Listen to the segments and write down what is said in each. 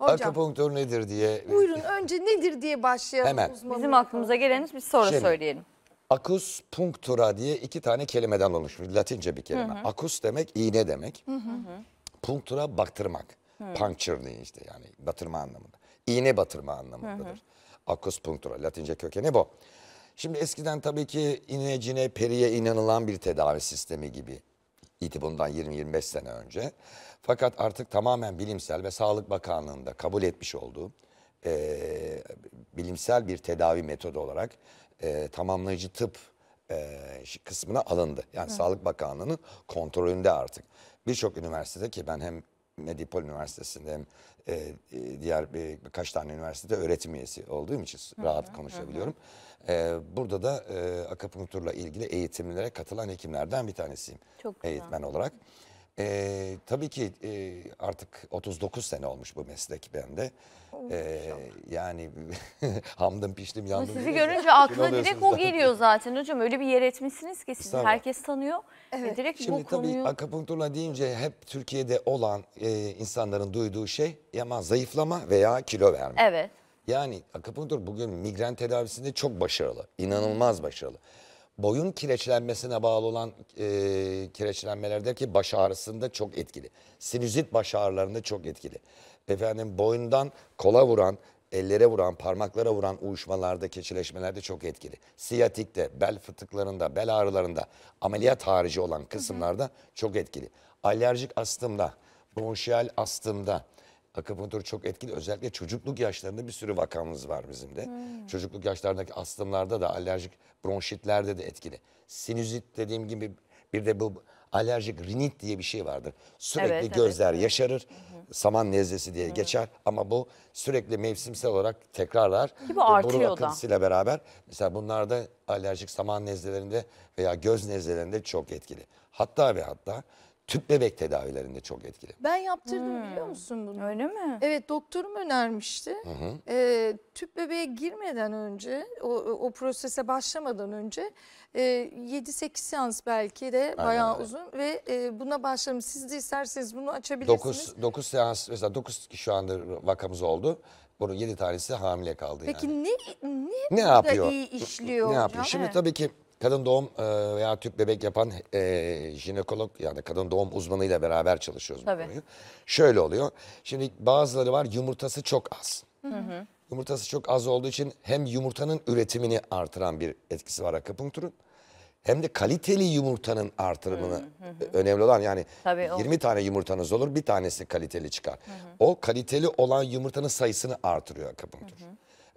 Hocam, Akupunktör nedir diye. Buyurun önce nedir diye başlayalım Hemen. Bizim aklımıza geleniz bir sonra Şimdi, söyleyelim. Akus punktura diye iki tane kelimeden oluşmuş. Latince bir kelime. Hı hı. Akus demek iğne demek. Hı hı. Punktura baktırmak. Hı. Puncture diye işte yani batırma anlamında. İğne batırma anlamındadır. Hı Akus punktura Latince kökeni bu. Şimdi eskiden tabii ki inecine periye inanılan bir tedavi sistemi gibi İti bundan 20-25 sene önce. Fakat artık tamamen bilimsel ve Sağlık Bakanlığı'nda kabul etmiş olduğu e, bilimsel bir tedavi metodu olarak e, tamamlayıcı tıp e, kısmına alındı. Yani Hı. Sağlık Bakanlığı'nın kontrolünde artık. Birçok üniversitede ki ben hem Medipol Üniversitesi'nde hem e, diğer bir, e, birkaç tane üniversitede öğretim üyesi olduğum için hı hı, rahat konuşabiliyorum. Hı E, burada da e, akupunkturla ilgili eğitimlere katılan hekimlerden bir tanesiyim. Çok güzel. Eğitmen olarak. Ee, tabii ki e, artık 39 sene olmuş bu meslek bende. Ee, yani hamdım piştim yandım. Ama sizi görünce aklına direkt o geliyor zaten hocam. Öyle bir yer etmişsiniz ki sizi herkes tanıyor. E, evet. Ve direkt Şimdi bu tabii konuyu... akupunkturla deyince hep Türkiye'de olan e, insanların duyduğu şey ama zayıflama veya kilo verme. Evet. Yani akupunktur bugün migren tedavisinde çok başarılı. inanılmaz başarılı boyun kireçlenmesine bağlı olan e, kireçlenmelerdeki baş ağrısında çok etkili. Sinüzit baş ağrılarında çok etkili. Efendim boyundan kola vuran, ellere vuran, parmaklara vuran uyuşmalarda, keçileşmelerde çok etkili. Siyatikte, bel fıtıklarında, bel ağrılarında, ameliyat harici olan kısımlarda hı hı. çok etkili. Alerjik astımda, bronşiyal astımda, Akupunktur çok etkili. Özellikle çocukluk yaşlarında bir sürü vakamız var bizim de. Hmm. Çocukluk yaşlarındaki astımlarda da alerjik bronşitlerde de etkili. Sinüzit dediğim gibi bir de bu alerjik rinit diye bir şey vardır. Sürekli evet, gözler evet. yaşarır. Saman nezlesi diye hı geçer ama bu sürekli mevsimsel olarak tekrarlar. Ki bu artıyor burun akıntısıyla beraber mesela bunlarda alerjik saman nezlelerinde veya göz nezlelerinde çok etkili. Hatta ve hatta Tüp bebek tedavilerinde çok etkili. Ben yaptırdım hmm. biliyor musun bunu? Öyle mi? Evet doktorum önermişti. Hı hı. E, tüp bebeğe girmeden önce o, o prosese başlamadan önce e, 7-8 seans belki de Aynen bayağı öyle. uzun ve e, buna başlamış. Siz de isterseniz bunu açabilirsiniz. 9, 9 seans mesela 9 şu anda vakamız oldu. Bunun 7 tanesi hamile kaldı Peki yani. Peki ne, ne, ne yapıyor? iyi işliyor Ne hocam? yapıyor? Şimdi evet. tabii ki Kadın doğum e, veya tüp bebek yapan e, jinekolog yani kadın doğum uzmanıyla beraber çalışıyoruz Tabii. bu konuyu. Şöyle oluyor. Şimdi bazıları var yumurtası çok az. Hı hı. Yumurtası çok az olduğu için hem yumurtanın üretimini artıran bir etkisi var akupunkturun. Hem de kaliteli yumurtanın artırımını hı hı. önemli olan yani Tabii, o- 20 tane yumurtanız olur bir tanesi kaliteli çıkar. O kaliteli olan yumurtanın sayısını artırıyor akupunktur.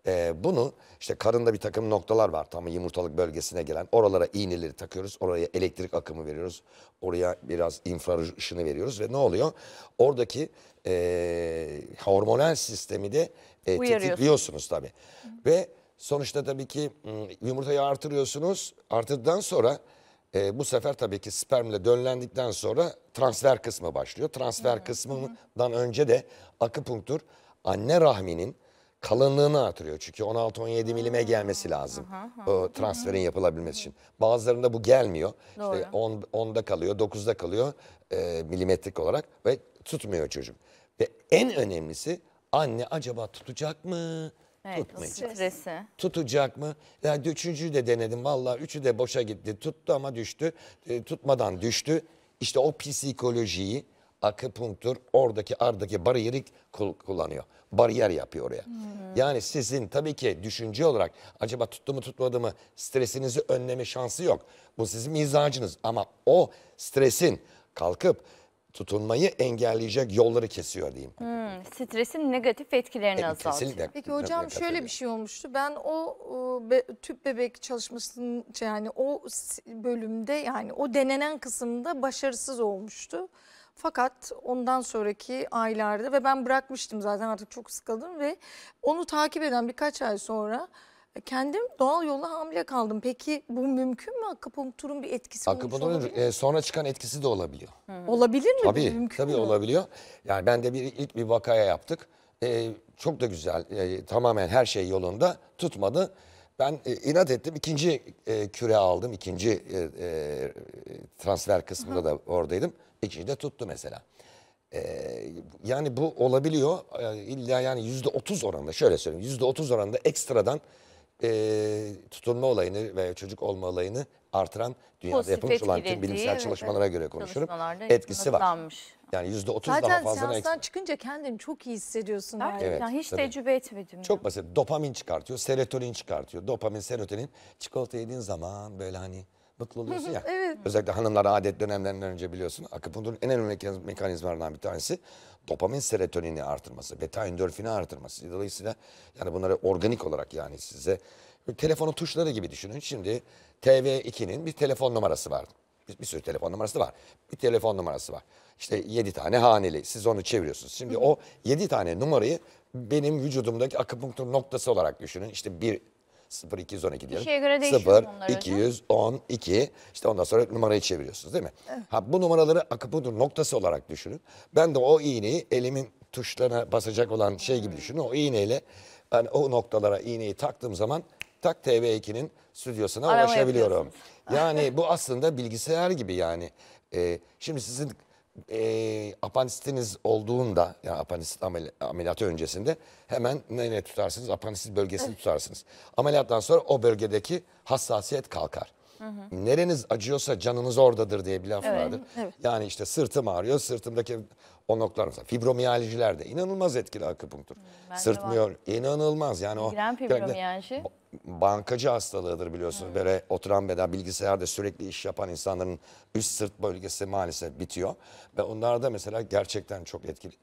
E, ee, bunun işte karında bir takım noktalar var tam yumurtalık bölgesine gelen. Oralara iğneleri takıyoruz. Oraya elektrik akımı veriyoruz. Oraya biraz infraruj ışını veriyoruz ve ne oluyor? Oradaki e, hormonal sistemi de e, tetikliyorsunuz tabii. Hı. Ve sonuçta tabii ki hmm, yumurtayı artırıyorsunuz. Artırdıktan sonra e, bu sefer tabii ki spermle dönlendikten sonra transfer kısmı başlıyor. Transfer hı hı. önce de akupunktur anne rahminin kalınlığını artırıyor. Çünkü 16-17 milime gelmesi lazım o transferin yapılabilmesi için. Bazılarında bu gelmiyor. İşte 10, 10'da kalıyor, 9'da kalıyor e, milimetrik olarak ve tutmuyor çocuk. Ve en önemlisi anne acaba tutacak mı? Evet, Tutmayacak. stresi. Tutacak mı? Ya üçüncüyü de denedim valla üçü de boşa gitti. Tuttu ama düştü. E, tutmadan düştü. İşte o psikolojiyi akupunktur oradaki ardaki bariyeri kullanıyor. Bariyer yapıyor oraya. Hmm. Yani sizin tabii ki düşünce olarak acaba tuttu mu tutmadı mı stresinizi önleme şansı yok. Bu sizin mizacınız ama o stresin kalkıp tutunmayı engelleyecek yolları kesiyor diyeyim. Hmm, stresin negatif etkilerini evet, azaltıyor. Kesinlikle. Peki hocam şöyle bir şey olmuştu. Ben o e, be, tüp bebek çalışmasının şey, yani o bölümde yani o denenen kısımda başarısız olmuştu. Fakat ondan sonraki aylarda ve ben bırakmıştım zaten artık çok sıkıldım ve onu takip eden birkaç ay sonra e, kendim doğal yolla hamile kaldım. Peki bu mümkün mü? Akupunkturun bir etkisi Akupunkturun e, sonra çıkan etkisi de olabiliyor. Hmm. Olabilir mi? Tabii, mümkün tabii mü? olabiliyor. Yani ben de bir ilk bir vakaya yaptık. E, çok da güzel. E, tamamen her şey yolunda tutmadı. Ben e, inat ettim. İkinci e, küre aldım. İkinci e, e, transfer kısmında da oradaydım. İkinci de tuttu mesela. E, yani bu olabiliyor. E, illa yani yüzde otuz oranında şöyle söyleyeyim. Yüzde otuz oranında ekstradan e, tutulma olayını veya çocuk olma olayını artıran dünyada Pozitif yapılmış olan tüm bilimsel çalışmalara göre konuşuyorum. etkisi var. Yani yüzde otuz daha Zaten fazla seanstan çıkınca kendini çok iyi hissediyorsun. Gerçekten Evet, hiç tabii. tecrübe etmedim. Çok basit. Dopamin çıkartıyor, serotonin çıkartıyor. Dopamin, serotonin. Çikolata yediğin zaman böyle hani mutlu oluyorsun ya. evet. Özellikle hanımlar adet dönemlerinden önce biliyorsun. Akupunkturun en önemli mekanizmalarından bir tanesi dopamin serotonini artırması, beta endorfini artırması. Dolayısıyla yani bunları organik olarak yani size telefonun tuşları gibi düşünün. Şimdi TV2'nin bir telefon numarası var, Bir, bir sürü telefon numarası var. Bir telefon numarası var. İşte 7 tane haneli. Siz onu çeviriyorsunuz. Şimdi o 7 tane numarayı benim vücudumdaki akupunktur noktası olarak düşünün. İşte bir 0 212 diyelim. Kişiye göre 0 212 işte ondan sonra numarayı çeviriyorsunuz değil mi? Evet. Ha bu numaraları akupunktur noktası olarak düşünün. Ben de o iğneyi elimin tuşlarına basacak olan şey gibi hmm. düşünün. O iğneyle yani o noktalara iğneyi taktığım zaman tak TV2'nin stüdyosuna Arama ulaşabiliyorum. Yani bu aslında bilgisayar gibi yani. Ee, şimdi sizin e, apandisitiniz olduğunda yani apandisit amel, ameliyatı öncesinde hemen neyle tutarsınız? Apandisit bölgesini tutarsınız. Ameliyattan sonra o bölgedeki hassasiyet kalkar. Hı hı. Nereniz acıyorsa canınız oradadır diye bir laf evet, vardır. Evet. Yani işte sırtım ağrıyor, sırtımdaki onoklar mesela fibromiyaljiler de inanılmaz etkili akupunktur. Hmm, Sırtmıyor inanılmaz yani o. fibromiyalji. Bankacı hastalığıdır biliyorsunuz hmm. böyle oturan beden bilgisayarda sürekli iş yapan insanların üst sırt bölgesi maalesef bitiyor. Ve onlarda mesela gerçekten çok etkili.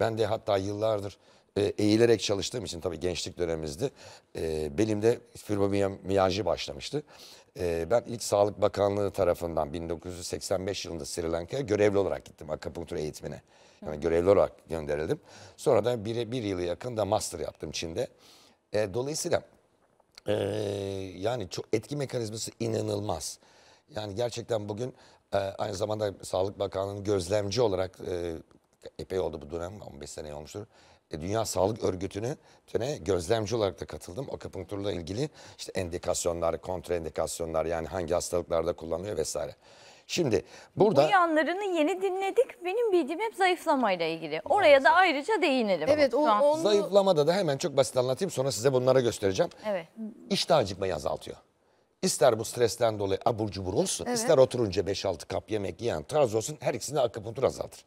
Ben de hatta yıllardır e, eğilerek çalıştığım için tabii gençlik dönemimizdi. E, belimde fibromiyalji başlamıştı. E, ben ilk Sağlık Bakanlığı tarafından 1985 yılında Sri Lanka'ya görevli olarak gittim akupunktur eğitimine. Yani görevli olarak gönderildim. Sonra da bir, bir yılı yakın da master yaptım Çin'de. E, dolayısıyla e, yani çok etki mekanizması inanılmaz. Yani gerçekten bugün e, aynı zamanda Sağlık Bakanlığı'nın gözlemci olarak e, epey oldu bu dönem 15 sene olmuştur. E, Dünya Sağlık Örgütü'ne töne gözlemci olarak da katıldım. Akupunkturla ilgili işte endikasyonlar, kontraindikasyonlar yani hangi hastalıklarda kullanılıyor vesaire. Şimdi burada... Bu yanlarını yeni dinledik. Benim bildiğim hep zayıflamayla ilgili. Oraya da ayrıca değinelim. Evet. O, onu... Zayıflamada da hemen çok basit anlatayım. Sonra size bunlara göstereceğim. Evet. İştah acıkmayı azaltıyor. İster bu stresten dolayı abur cubur olsun, evet. ister oturunca 5-6 kap yemek yiyen tarz olsun her ikisini akupunktur azaltır.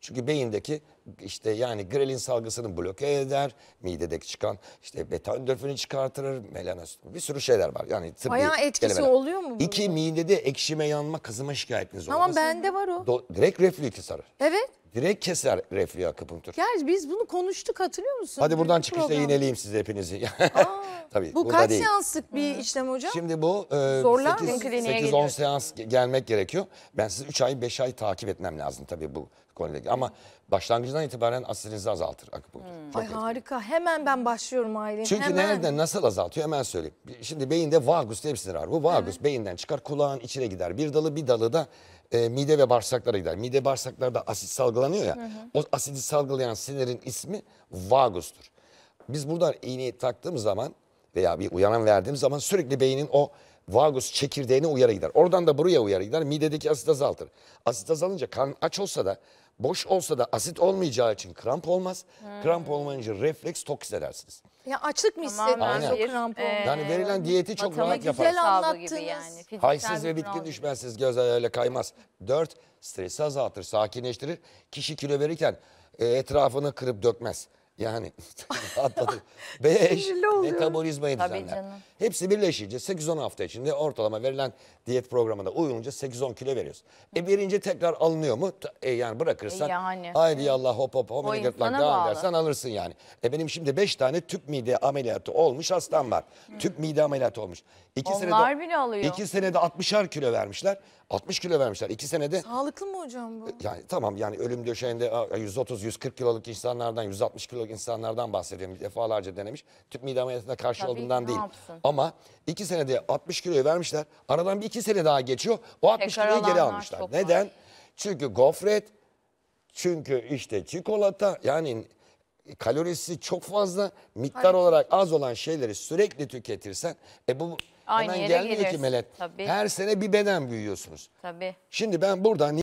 Çünkü beyindeki işte yani grelin salgısını bloke eder, midedeki çıkan işte beta endorfini çıkartır, melanosit bir sürü şeyler var. Yani tıbbi Bayağı etkisi kelimeler. oluyor mu? Bunun? İki midede ekşime, yanma, kızıma şikayetiniz tamam, olmasın. Tamam bende var o. Do direkt reflü keser. Evet. Direkt keser reflü akupunktur. Gerçi biz bunu konuştuk hatırlıyor musun? Hadi buradan çıkışta program. iğneleyeyim size hepinizi. Aa, Tabii, bu kaç değil. seanslık bir işlem hocam? Şimdi bu e, 8-10 seans gelmek gerekiyor. Ben sizi 3 ay 5 ay takip etmem lazım tabii bu Kore'deki. Ama başlangıcından itibaren asidinizi azaltır akupunktur. Hmm. Ay harika. Hemen ben başlıyorum ailem. Çünkü hemen. nereden nasıl azaltıyor hemen söyleyeyim. Şimdi beyinde vagus diye bir sinir var. Bu vagus evet. beyinden çıkar kulağın içine gider. Bir dalı bir dalı da e, mide ve bağırsaklara gider. Mide bağırsaklarda asit salgılanıyor ya. Hı hı. O asidi salgılayan sinirin ismi vagustur. Biz buradan iğneyi taktığımız zaman veya bir uyanan verdiğimiz zaman sürekli beynin o vagus çekirdeğini uyarı gider. Oradan da buraya uyarı gider. Midedeki asit azaltır. Asit azalınca karnın aç olsa da boş olsa da asit olmayacağı için kramp olmaz. Kramp olmayınca refleks tok hissedersiniz. Ya açlık mı hissediyorsunuz? kramp ee, oldu? Yani verilen diyeti çok Matematik rahat yaparsınız. güzel anlattınız. yani. Fiziksel ve bitkin gücün düşmezsiniz göz ayarıyla kaymaz. Dört Stresi azaltır, sakinleştirir. Kişi kilo verirken e, etrafını kırıp dökmez. Yani atladık. 5 metabolizmayı düzenler. Hepsi birleşince 8-10 hafta içinde ortalama verilen diyet programında uyulunca 8-10 kilo veriyoruz. E verince tekrar alınıyor mu? E yani bırakırsan e yani. haydi Allah hop hop hop devam edersen alırsın yani. E benim şimdi 5 tane tüp mide ameliyatı olmuş hastam var. Tüp mide ameliyatı olmuş. 2 senede, bile alıyor. 2 senede 60'ar kilo vermişler. 60 kilo vermişler. 2 senede. Sağlıklı mı hocam bu? Yani tamam yani ölüm döşeğinde 130-140 kiloluk insanlardan 160 kiloluk insanlardan bahsediyoruz bahsediyorum. Defalarca denemiş. Tüp mide ameliyatına karşı Tabii, olduğundan değil. Yapsın? Ama iki senede 60 kiloyu vermişler. Aradan bir iki sene daha geçiyor. O 60 Tekrar kiloyu geri almışlar. Neden? Var. Çünkü gofret, çünkü işte çikolata yani kalorisi çok fazla miktar Hayır. olarak az olan şeyleri sürekli tüketirsen e bu Aynı hemen gelmiyor ki melet. Tabii. Her sene bir beden büyüyorsunuz. Tabii. Şimdi ben burada